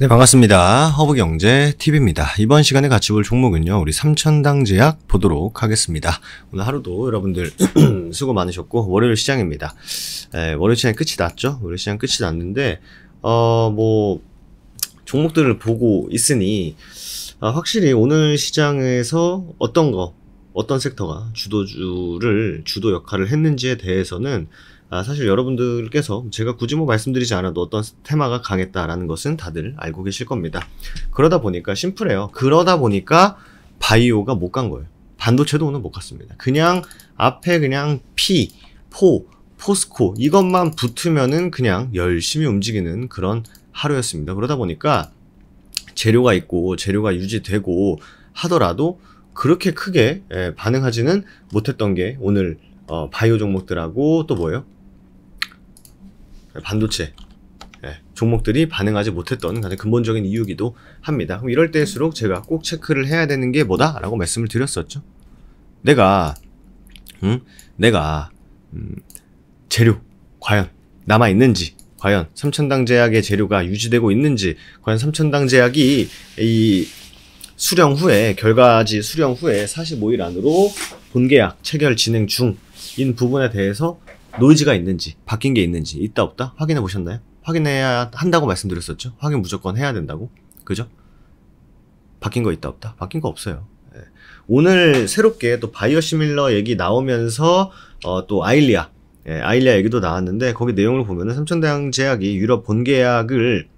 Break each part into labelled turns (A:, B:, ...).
A: 네, 반갑습니다. 허브경제 TV입니다. 이번 시간에 같이 볼 종목은요, 우리 삼천당 제약 보도록 하겠습니다. 오늘 하루도 여러분들 수고 많으셨고, 월요일 시장입니다. 에, 예, 월요일 시장 끝이 났죠? 월요일 시장 끝이 났는데, 어, 뭐, 종목들을 보고 있으니, 아, 확실히 오늘 시장에서 어떤 거, 어떤 섹터가 주도주를, 주도 역할을 했는지에 대해서는 아, 사실 여러분들께서 제가 굳이 뭐 말씀드리지 않아도 어떤 테마가 강했다라는 것은 다들 알고 계실 겁니다. 그러다 보니까 심플해요. 그러다 보니까 바이오가 못 간 거예요. 반도체도 오늘 못 갔습니다. 그냥 앞에 그냥 P, 포, 포스코 이것만 붙으면은 그냥 열심히 움직이는 그런 하루였습니다. 그러다 보니까 재료가 있고 재료가 유지되고 하더라도 그렇게 크게 예, 반응하지는 못했던 게 오늘 어, 바이오 종목들하고 또 뭐예요? 반도체 예, 종목들이 반응하지 못했던 가장 근본적인 이유기도 합니다. 그럼 이럴 때일수록 제가 꼭 체크를 해야 되는 게 뭐다? 라고 말씀을 드렸었죠. 내가, 음, 내가, 음, 재료, 과연, 남아있는지, 과연, 삼천당 제약의 재료가 유지되고 있는지, 과연 삼천당 제약이 이 수령 후에, 결과지 수령 후에 45일 안으로 본계약 체결 진행 중인 부분에 대해서 노이즈가 있는지 바뀐 게 있는지 있다 없다 확인해 보셨나요? 확인해야 한다고 말씀드렸었죠. 확인 무조건 해야 된다고. 그죠? 바뀐 거 있다 없다? 바뀐 거 없어요. 예. 오늘 새롭게 또바이오 시밀러 얘기 나오면서 어, 또 아일리아 예, 아일리아 얘기도 나왔는데 거기 내용을 보면은 삼천대왕 제약이 유럽 본계약을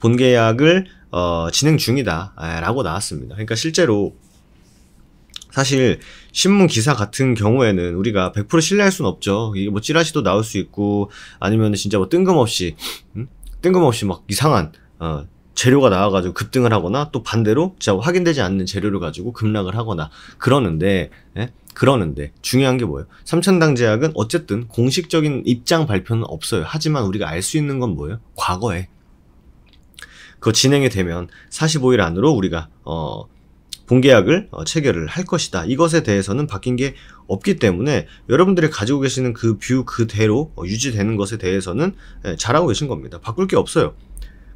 A: 본계약을 어, 진행 중이다라고 예, 나왔습니다. 그러니까 실제로 사실 신문 기사 같은 경우에는 우리가 100% 신뢰할 수는 없죠. 이게 뭐 찌라시도 나올 수 있고 아니면 진짜 뭐 뜬금없이 음? 뜬금없이 막 이상한 어, 재료가 나와가지고 급등을 하거나 또 반대로 진짜 확인되지 않는 재료를 가지고 급락을 하거나 그러는데 예? 그러는데 중요한 게 뭐예요? 삼천당 제약은 어쨌든 공식적인 입장 발표는 없어요. 하지만 우리가 알 수 있는 건 뭐예요? 과거에 그거 진행이 되면 45일 안으로 우리가 어 본계약을 어, 체결을 할 것이다. 이것에 대해서는 바뀐 게 없기 때문에 여러분들이 가지고 계시는 그 뷰 그대로 어, 유지되는 것에 대해서는 예, 잘하고 계신 겁니다. 바꿀 게 없어요.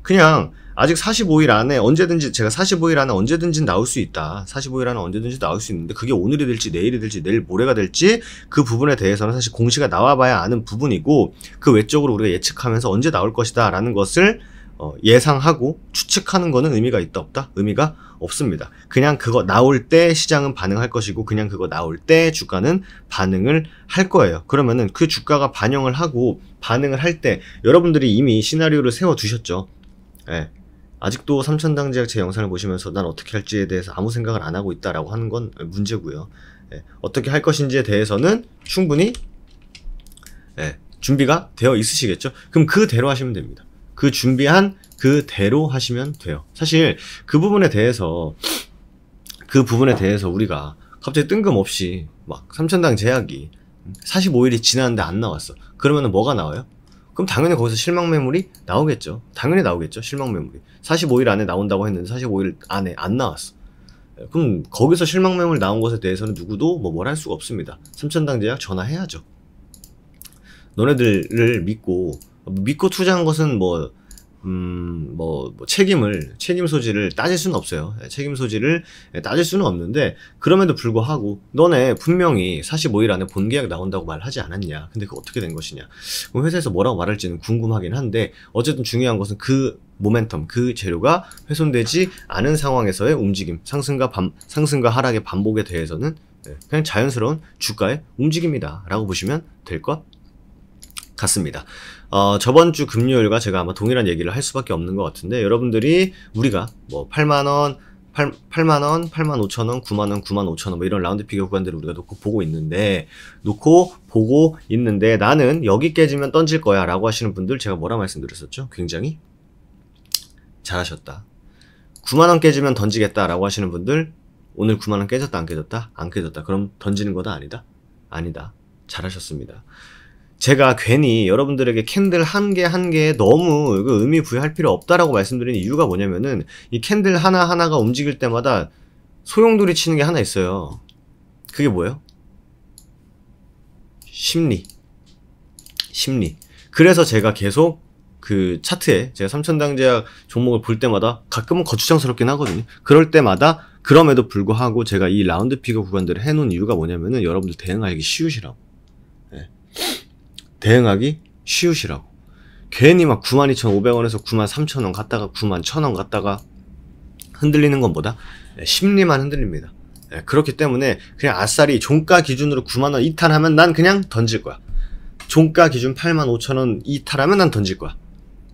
A: 그냥 아직 45일 안에 언제든지 제가 45일 안에 언제든지 나올 수 있다. 45일 안에 언제든지 나올 수 있는데 그게 오늘이 될지 내일이 될지 내일 모레가 될지 그 부분에 대해서는 사실 공시가 나와봐야 아는 부분이고 그 외적으로 우리가 예측하면서 언제 나올 것이다라는 것을 어, 예상하고 추측하는 것은 의미가 있다 없다? 의미가 없습니다. 그냥 그거 나올 때 시장은 반응할 것이고 그냥 그거 나올 때 주가는 반응을 할 거예요. 그러면은 그 주가가 반영을 하고 반응을 할 때 여러분들이 이미 시나리오를 세워 두셨죠. 예. 아직도 삼천당지약제 영상을 보시면서 난 어떻게 할지에 대해서 아무 생각을 안 하고 있다라고 하는 건 문제고요. 예. 어떻게 할 것인지에 대해서는 충분히 예. 준비가 되어 있으시겠죠? 그럼 그대로 하시면 됩니다. 그 준비한 그대로 하시면 돼요. 사실 그 부분에 대해서 그 부분에 대해서 우리가 갑자기 뜬금없이 막 삼천당 제약이 45일이 지났는데 안 나왔어. 그러면 뭐가 나와요? 그럼 당연히 거기서 실망 매물이 나오겠죠. 당연히 나오겠죠. 실망 매물이. 45일 안에 나온다고 했는데 45일 안에 안 나왔어. 그럼 거기서 실망 매물 나온 것에 대해서는 누구도 뭐 뭘 할 수가 없습니다. 3천당 제약 전화해야죠. 너네들을 믿고 믿고 투자한 것은 뭐, 음, 뭐, 뭐, 책임을, 책임 소지를 따질 수는 없어요. 예, 책임 소지를 예, 따질 수는 없는데, 그럼에도 불구하고, 너네 분명히 45일 안에 본계약 나온다고 말하지 않았냐. 근데 그 어떻게 된 것이냐. 그럼 회사에서 뭐라고 말할지는 궁금하긴 한데, 어쨌든 중요한 것은 그 모멘텀, 그 재료가 훼손되지 않은 상황에서의 움직임, 상승과 반, 상승과 하락의 반복에 대해서는 예, 그냥 자연스러운 주가의 움직임이다라고 보시면 될것 같습니다. 어, 저번 주 금요일과 제가 아마 동일한 얘기를 할 수밖에 없는 것 같은데 여러분들이 우리가 뭐 8만원 8, 만원 8만 5천원, 9만원, 9만 5천원 뭐 이런 라운드 피겨 구간들을 우리가 놓고 보고 있는데 놓고 보고 있는데 나는 여기 깨지면 던질 거야 라고 하시는 분들 제가 뭐라 말씀드렸었죠? 굉장히 잘하셨다 9만원 깨지면 던지겠다 라고 하시는 분들 오늘 9만원 깨졌다 안 깨졌다? 안 깨졌다 그럼 던지는 거다 아니다? 아니다 잘하셨습니다 제가 괜히 여러분들에게 캔들 한 개 한 개에 너무 의미 부여할 필요 없다라고 말씀드린 이유가 뭐냐면은 이 캔들 하나하나가 움직일 때마다 소용돌이 치는 게 하나 있어요. 그게 뭐예요? 심리. 심리. 그래서 제가 계속 그 차트에 제가 삼천당제약 종목을 볼 때마다 가끔은 거추장스럽긴 하거든요. 그럴 때마다 그럼에도 불구하고 제가 이 라운드 피거 구간들을 해놓은 이유가 뭐냐면은 여러분들 대응하기 쉬우시라고. 대응하기 쉬우시라고. 괜히 막 92,500원에서 93,000원 갔다가 91,000원 갔다가 흔들리는 것보다 예, 심리만 흔들립니다. 예, 그렇기 때문에 그냥 아싸리 종가 기준으로 9만원 이탈하면 난 그냥 던질 거야. 종가 기준 85,000원 이탈하면 난 던질 거야.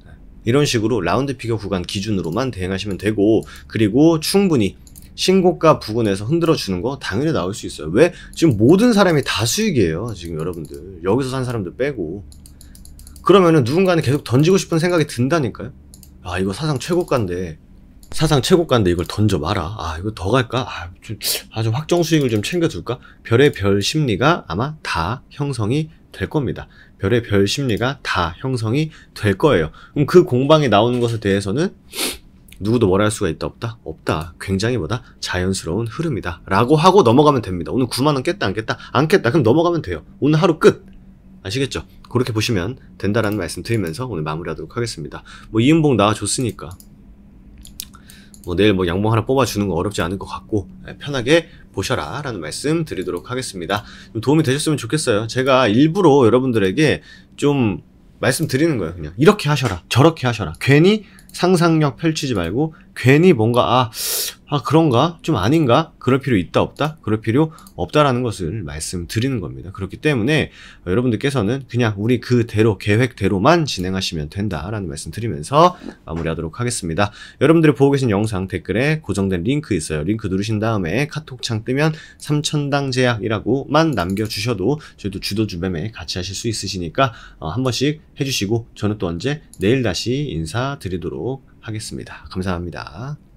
A: 예, 이런 식으로 라운드 피겨 구간 기준으로만 대응하시면 되고 그리고 충분히 신고가 부근에서 흔들어 주는 거 당연히 나올 수 있어요. 왜? 지금 모든 사람이 다 수익이에요. 지금 여러분들. 여기서 산 사람들 빼고. 그러면은 누군가는 계속 던지고 싶은 생각이 든다니까요. 아, 이거 사상 최고가인데. 사상 최고가인데 이걸 던져 마라. 아, 이거 더 갈까? 아, 좀, 아, 좀 확정 수익을 좀 챙겨둘까? 별의 별 심리가 아마 다 형성이 될 겁니다. 별의 별 심리가 다 형성이 될 거예요. 그럼 그공방이 나오는 것에 대해서는 누구도 뭐라 할 수가 있다 없다? 없다. 굉장히 뭐다? 자연스러운 흐름이다. 라고 하고 넘어가면 됩니다. 오늘 9만원 깼다 안 깼다? 안 깼다. 그럼 넘어가면 돼요. 오늘 하루 끝. 아시겠죠? 그렇게 보시면 된다라는 말씀 드리면서 오늘 마무리하도록 하겠습니다. 뭐 이은봉 나와줬으니까 뭐 내일 뭐 양봉 하나 뽑아주는 거 어렵지 않을 것 같고 예, 편하게 보셔라 라는 말씀 드리도록 하겠습니다. 도움이 되셨으면 좋겠어요. 제가 일부러 여러분들에게 좀 말씀드리는 거예요, 그냥. 이렇게 하셔라. 저렇게 하셔라. 괜히 상상력 펼치지 말고 괜히 뭔가 아아 그런가? 좀 아닌가? 그럴 필요 있다 없다? 그럴 필요 없다라는 것을 말씀드리는 겁니다. 그렇기 때문에 여러분들께서는 그냥 우리 그대로 계획대로만 진행하시면 된다라는 말씀 드리면서 마무리하도록 하겠습니다. 여러분들이 보고 계신 영상 댓글에 고정된 링크 있어요. 링크 누르신 다음에 카톡창 뜨면 삼천당 제약이라고만 남겨주셔도 저희도 주도주 매매 같이 하실 수 있으시니까 어, 한 번씩 해주시고 저는 또 언제 내일 다시 인사드리도록 하겠습니다. 감사합니다.